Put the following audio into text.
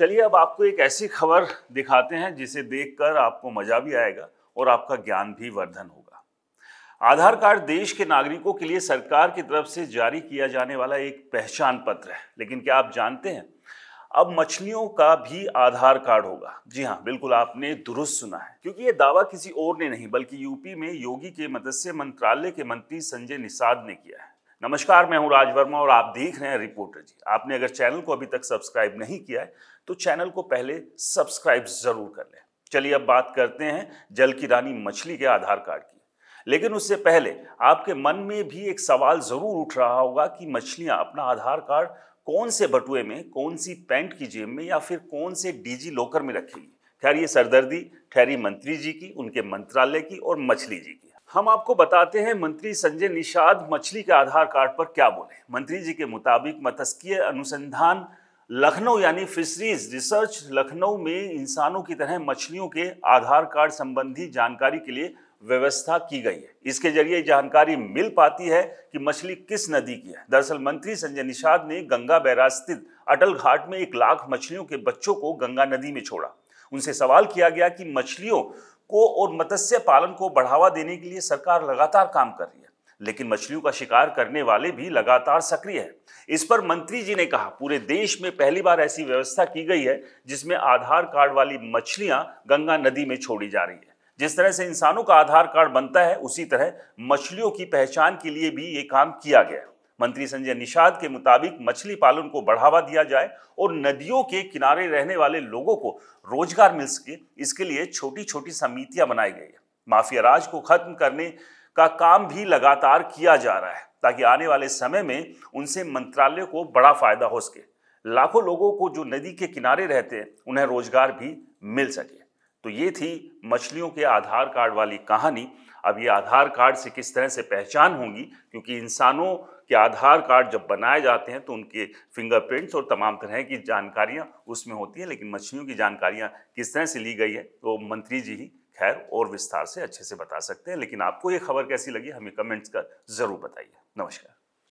चलिए अब आपको एक ऐसी खबर दिखाते हैं जिसे देखकर आपको मजा भी आएगा और आपका ज्ञान भी वर्धन होगा आधार कार्ड देश के नागरिकों के लिए सरकार की तरफ से जारी किया जाने वाला एक पहचान पत्र है लेकिन क्या आप जानते हैं अब मछलियों का भी आधार कार्ड होगा जी हाँ बिल्कुल आपने दुरुस्त सुना है क्योंकि ये दावा किसी और ने नहीं बल्कि यूपी में योगी के मत्स्य मंत्रालय के मंत्री संजय निषाद ने किया है नमस्कार मैं हूं राज वर्मा और आप देख रहे हैं रिपोर्टर जी आपने अगर चैनल को अभी तक सब्सक्राइब नहीं किया है तो चैनल को पहले सब्सक्राइब जरूर कर लें चलिए अब बात करते हैं जल की रानी मछली के आधार कार्ड की लेकिन उससे पहले आपके मन में भी एक सवाल जरूर उठ रहा होगा कि मछलियां अपना आधार कार्ड कौन से बटुए में कौन सी पैंट की जेब में या फिर कौन से डीजी लॉकर में रखेंगी खैर ये सरदर्दी ठहरी मंत्री जी की उनके मंत्रालय की और मछली जी की हम आपको बताते हैं मंत्री संजय निषाद मछली के आधार कार्ड पर क्या बोले मंत्री जी के मुताबिक मत्स्य अनुसंधान लखनऊ यानी फिशरीज रिसर्च लखनऊ में इंसानों की तरह मछलियों के आधार कार्ड संबंधी जानकारी के लिए व्यवस्था की गई है इसके जरिए जानकारी मिल पाती है कि मछली किस नदी की है दरअसल मंत्री संजय निषाद ने गंगा बैराज स्थित अटल घाट में एक लाख मछलियों के बच्चों को गंगा नदी में छोड़ा उनसे सवाल किया गया कि मछलियों को और मत्स्य पालन को बढ़ावा देने के लिए सरकार लगातार काम कर रही है लेकिन मछलियों का शिकार करने वाले भी लगातार सक्रिय हैं इस पर मंत्री जी ने कहा पूरे देश में पहली बार ऐसी व्यवस्था की गई है जिसमें आधार कार्ड वाली मछलियां गंगा नदी में छोड़ी जा रही है जिस तरह से इंसानों का आधार कार्ड बनता है उसी तरह मछलियों की पहचान के लिए भी ये काम किया गया मंत्री संजय निषाद के मुताबिक मछली पालन को बढ़ावा दिया जाए और नदियों के किनारे रहने वाले लोगों को रोजगार मिल सके इसके लिए छोटी छोटी समितियां बनाई गई है माफिया राज को खत्म करने का काम भी लगातार किया जा रहा है ताकि आने वाले समय में उनसे मंत्रालय को बड़ा फायदा हो सके लाखों लोगों को जो नदी के किनारे रहते हैं उन्हें रोजगार भी मिल सके तो ये थी मछलियों के आधार कार्ड वाली कहानी अब ये आधार कार्ड से किस तरह से पहचान होंगी क्योंकि इंसानों के आधार कार्ड जब बनाए जाते हैं तो उनके फिंगरप्रिंट्स और तमाम तरह की जानकारियां उसमें होती हैं लेकिन मछलियों की जानकारियां किस तरह से ली गई है तो मंत्री जी ही खैर और विस्तार से अच्छे से बता सकते हैं लेकिन आपको ये खबर कैसी लगी हमें कमेंट्स कर ज़रूर बताइए नमस्कार